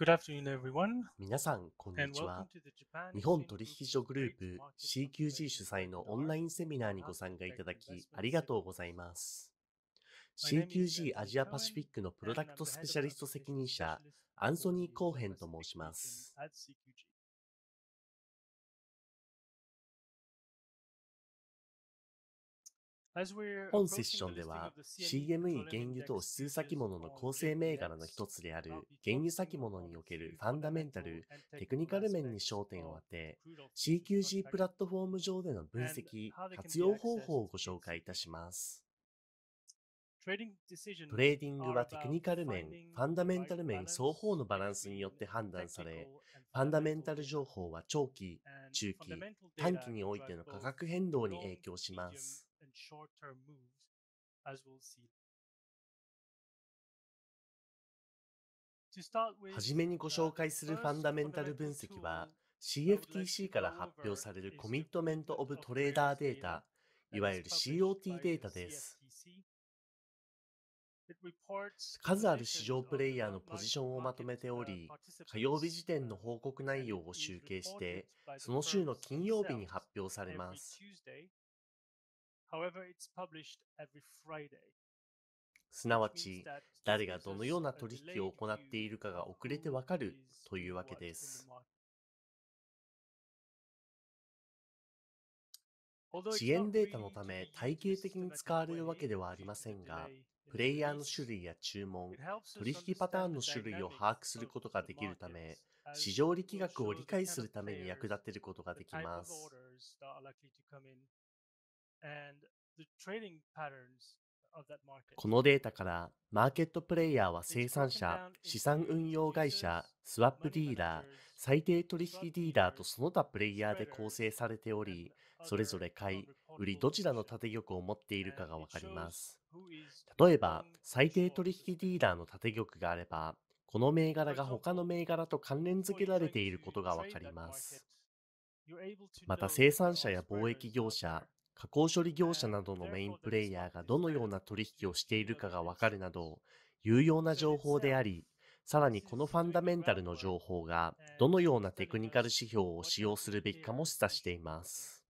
Good afternoon, everyone. 皆さん、こんにちは。日本取引所グループ CQG 主催のオンラインセミナーにご参加いただき、ありがとうございます。CQG アジアパシフィックのプロダクトスペシャリスト責任者、アンソニー・コーヘンと申します。本セッションでは CME 原油等指数先物の構成銘柄の一つである原油先物におけるファンダメンタル、テクニカル面に焦点を当て CQG プラットフォーム上での分析、活用方法をご紹介いたします。トレーディングはテクニカル面、ファンダメンタル面双方のバランスによって判断され、ファンダメンタル情報は長期、中期、短期においての価格変動に影響します。short term moves, as we'll see. はじめにご紹介するファンダメンタル分析は CFTC から発表されるコミットメント・オブ・トレーダーデータ、いわゆる COT データです。数ある市場プレイヤーのポジションをまとめており、火曜日時点の報告内容を集計して、その週の金曜日に発表されます。However, it's published every Friday. すなわち、誰がどのような取引を行っているかが遅れてわかるというわけです。遅延データのため体系的に使われるわけではありませんが、プレイヤーの種類や注文、取引パターンの種類を把握することができるため、市場力学を理解するために役立てることができます。このデータから、マーケットプレイヤーは生産者、資産運用会社、スワップディーラー、最低取引ディーラーとその他プレイヤーで構成されており、それぞれ買い、売りどちらの縦玉を持っているかがわかります。例えば、最低取引ディーラーの縦玉があれば、この銘柄が他の銘柄と関連付けられていることがわかります。また生産者や貿易業者、加工処理業者などのメインプレイヤーがどのような取引をしているかがわかるなど、有用な情報であり、さらにこのファンダメンタルの情報がどのようなテクニカル指標を使用するべきかも示唆しています。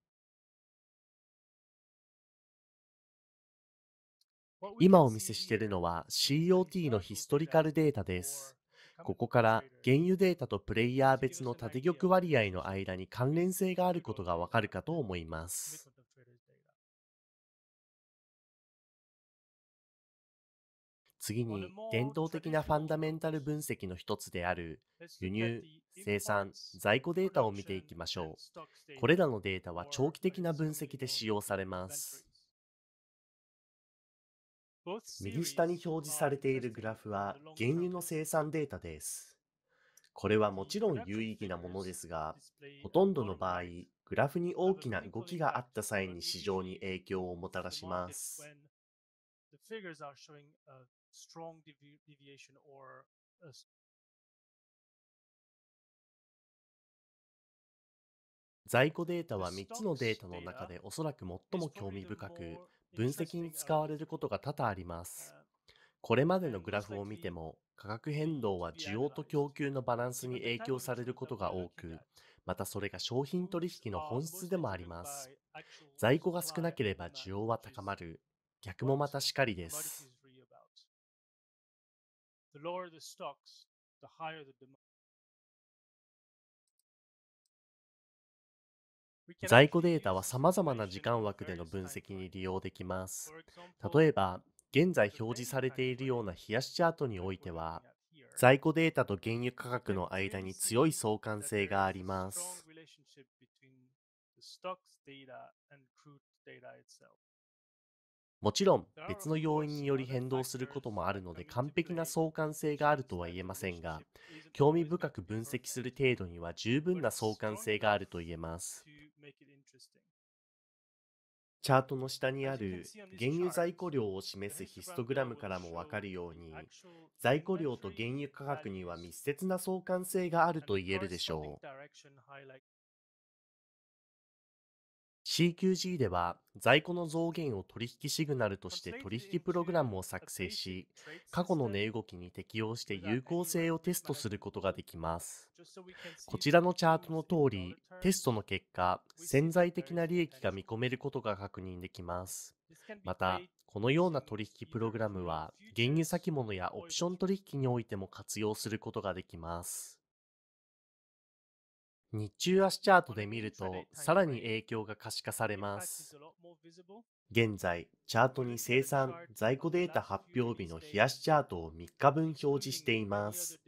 今お見せしているのは COT のヒストリカルデータです。ここから原油データとプレイヤー別の縦玉割合の間に関連性があることがわかるかと思います。次に、伝統的なファンダメンタル分析の一つである、輸入、生産、在庫データを見ていきましょう。これらのデータは長期的な分析で使用されます。右下に表示されているグラフは、原油の生産データです。これはもちろん有意義なものですが、ほとんどの場合、グラフに大きな動きがあった際に市場に影響をもたらします。the figures are showing a strong devi deviation or a 在庫データは3つのデータの中でおそらく最も興味深く、分析に使われることが多々あります。これまでのグラフを見ても、価格変動は需要と供給のバランスに影響されることが多く、またそれが商品取引の本質でもあります。在庫が少なければ需要は高まる。逆もまたしかりです。在庫データはさまざまな時間枠での分析に利用できます。例えば、現在表示されているような冷やしチャートにおいては、在庫データと原油価格の間に強い相関性があります。もちろん別の要因により変動することもあるので完璧な相関性があるとは言えませんが興味深く分析する程度には十分な相関性があると言えますチャートの下にある原油在庫量を示すヒストグラムからもわかるように在庫量と原油価格には密接な相関性があると言えるでしょう CQG では在庫の増減を取引シグナルとして取引プログラムを作成し、過去の値動きに適用して有効性をテストすることができます。こちらのチャートの通り、テストの結果、潜在的な利益が見込めることが確認できます。また、このような取引プログラムは、原油先物やオプション取引においても活用することができます。日中足チャートで見ると、さらに影響が可視化されます。現在、チャートに生産、在庫データ発表日の冷やしチャートを3日分表示しています。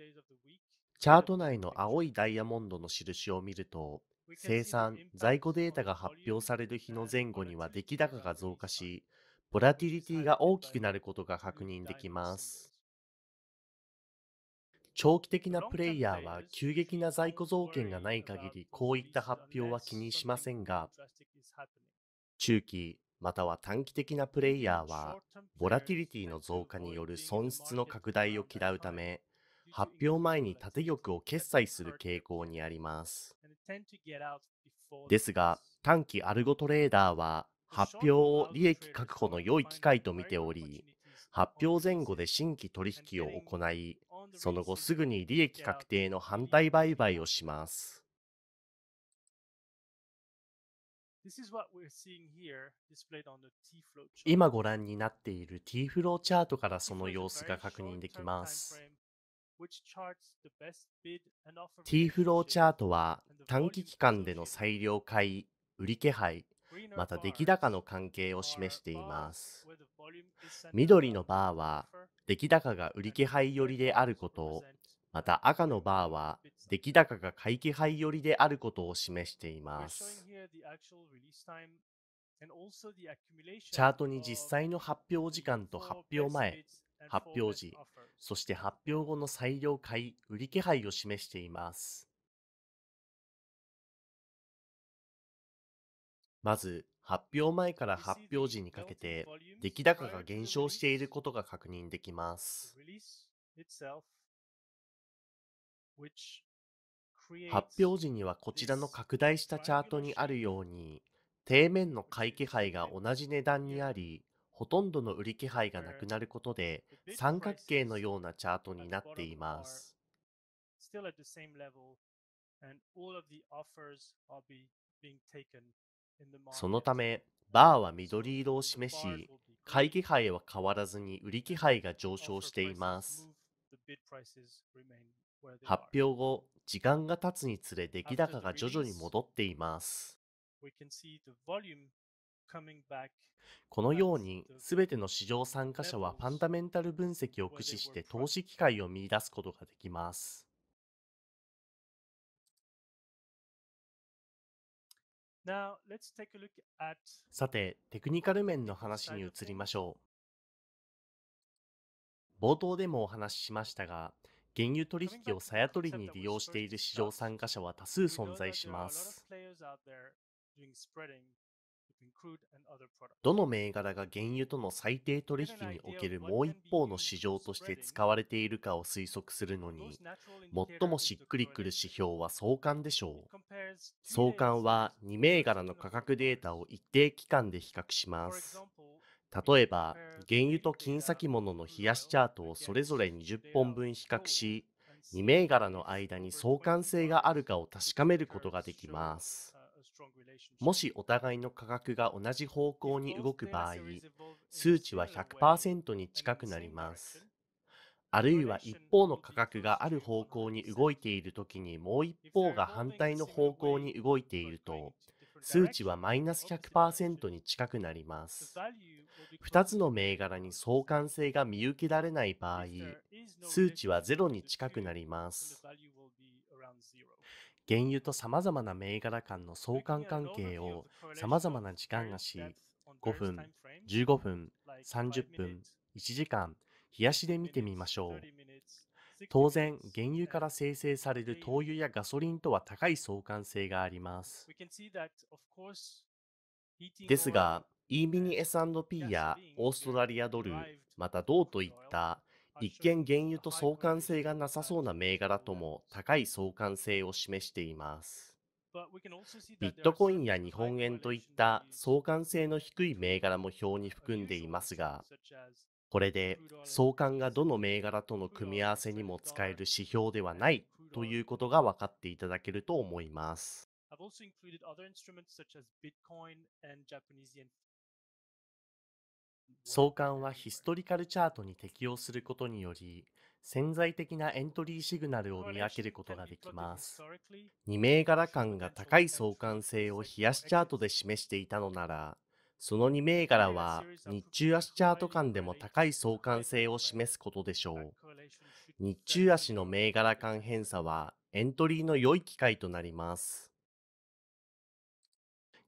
チャート内の青いダイヤモンドの印を見ると、生産、在庫データが発表される日の前後には出来高が増加し、ボラティリティが大きくなることが確認できます。長期的なプレイヤーは急激な在庫増減がない限りこういった発表は気にしませんが、中期または短期的なプレイヤーは、ボラティリティの増加による損失の拡大を嫌うため、発表前に縦欲を決済する傾向にあります。ですが、短期アルゴトレーダーは、発表を利益確保の良い機会と見ており、発表前後で新規取引を行い、その後すぐに利益確定の反対売買をします。今ご覧になっている T フローチャートからその様子が確認できます。T フローチャートは短期期間での最良買い、売り気配、また出来高の関係を示しています。緑のバーは出来高が売り気配寄りであることを、また赤のバーは出来高が買い気配寄りであることを示しています。チャートに実際の発表時間と発表前、発表時、そして発表後の裁量買い、売り気配を示しています。まず、発表前から発表時にかけて、出来高が減少していることが確認できます。発表時にはこちらの拡大したチャートにあるように、底面の買い気配が同じ値段にあり、ほとんどの売り気配がなくなることで、三角形のようなチャートになっています。being taken そのため、バーは緑色を示し、買い気配は変わらずに売り気配が上昇しています。発表後、時間が経つにつれ出来高が徐々に戻っています。このように、すべての市場参加者はファンダメンタル分析を駆使して投資機会を見出すことができます。さて、テクニカル面の話に移りましょう。冒頭でもお話ししましたが、原油取引をさや取りに利用している市場参加者は多数存在します。どの銘柄が原油との最低取引におけるもう一方の市場として使われているかを推測するのに、最もしっくりくる指標は相関でしょう。相関は2銘柄の価格データを一定期間で比較します。例えば、原油と金先物の冷やしチャートをそれぞれ20本分比較し、2銘柄の間に相関性があるかを確かめることができます。もしお互いの価格が同じ方向に動く場合、数値は100%に近くなります。あるいは一方の価格がある方向に動いているときにもう一方が反対の方向に動いていると、数値はマイナス100%に近くなります。2つの銘柄に相関性が見受けられない場合、数値は0に近くなります。原油とさまざまな銘柄間の相関関係をさまざまな時間がし5分、15分、30分、1時間、冷やしで見てみましょう。当然、原油から生成される灯油やガソリンとは高い相関性があります。ですが、E ミニ S&P やオーストラリアドル、また銅といった一見原油と相関性がなさそうな銘柄とも高い相関性を示しています。ビットコインや日本円といった相関性の低い銘柄も表に含んでいますが、これで相関がどの銘柄との組み合わせにも使える指標ではないということが分かっていただけると思います。相関はヒストリカルチャートに適用することにより、潜在的なエントリーシグナルを見分けることができます。二銘柄間が高い相関性を冷やしチャートで示していたのなら、その二銘柄は日中足チャート間でも高い相関性を示すことでしょう。日中足の銘柄間偏差はエントリーの良い機会となります。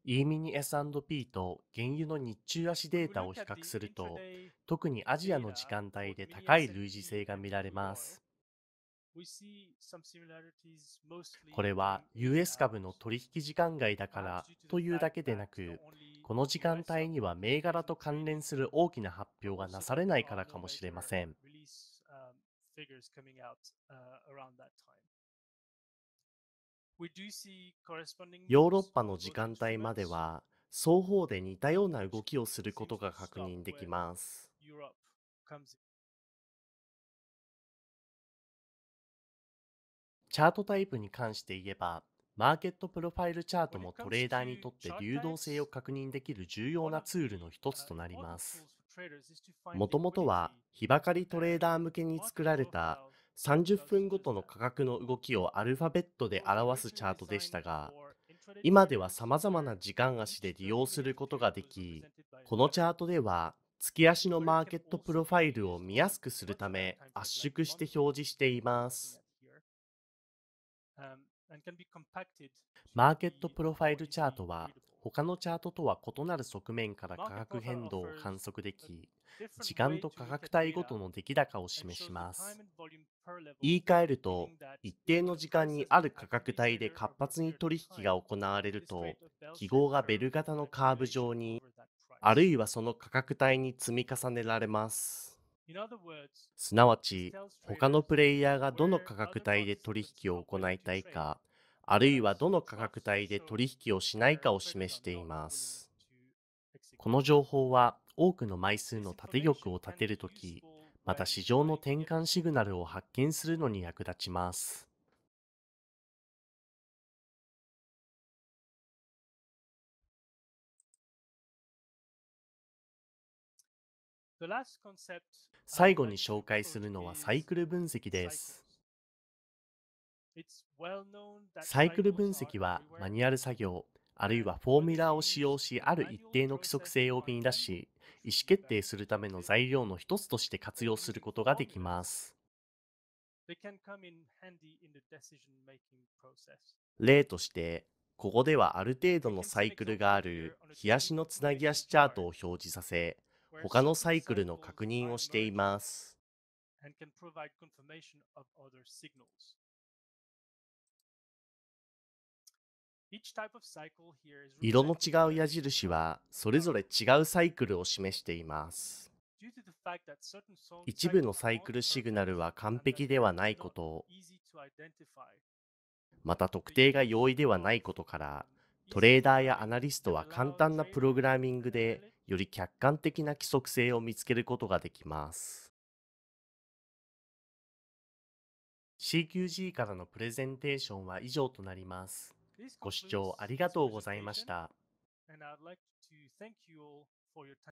e ミニ S&P と原油の日中足データを比較すると、特にアジアの時間帯で高い類似性が見られます。これは US 株の取引時間外だからというだけでなく、この時間帯には銘柄と関連する大きな発表がなされないからかもしれません。ヨーロッパの時間帯までは、双方で似たような動きをすることが確認できます。チャートタイプに関して言えば、マーケットプロファイルチャートもトレーダーにとって流動性を確認できる重要なツールの一つとなります。もともとは、日ばかりトレーダー向けに作られた30分ごとの価格の動きをアルファベットで表すチャートでしたが、今ではさまざまな時間足で利用することができ、このチャートでは月足のマーケットプロファイルを見やすくするため圧縮して表示しています。マーケットプロファイルチャートは他のチャートとは異なる側面から価格変動を観測でき、時間と価格帯ごとの出来高を示します。言い換えると、一定の時間にある価格帯で活発に取引が行われると、記号がベル型のカーブ上に、あるいはその価格帯に積み重ねられます。すなわち、他のプレイヤーがどの価格帯で取引を行いたいか、あるいはどの価格帯で取引をしないかを示しています。この情報は多くの枚数の縦玉を立てるとき、また市場の転換シグナルを発見するのに役立ちます。最後に紹介するのはサイクル分析です。サイクル分析はマニュアル作業、あるいはフォーミュラーを使用し、ある一定の規則性を見出し、意思決定するための材料の一つとして活用することができます。例として、ここではある程度のサイクルがある冷やしのつなぎ足チャートを表示させ、他のサイクルの確認をしています。色の違う矢印はそれぞれ違うサイクルを示しています。一部のサイクルシグナルは完璧ではないこと、また特定が容易ではないことから、トレーダーやアナリストは簡単なプログラミングでより客観的な規則性を見つけることができます。CQG からのプレゼンテーションは以上となります。ご視聴ありがとうございました。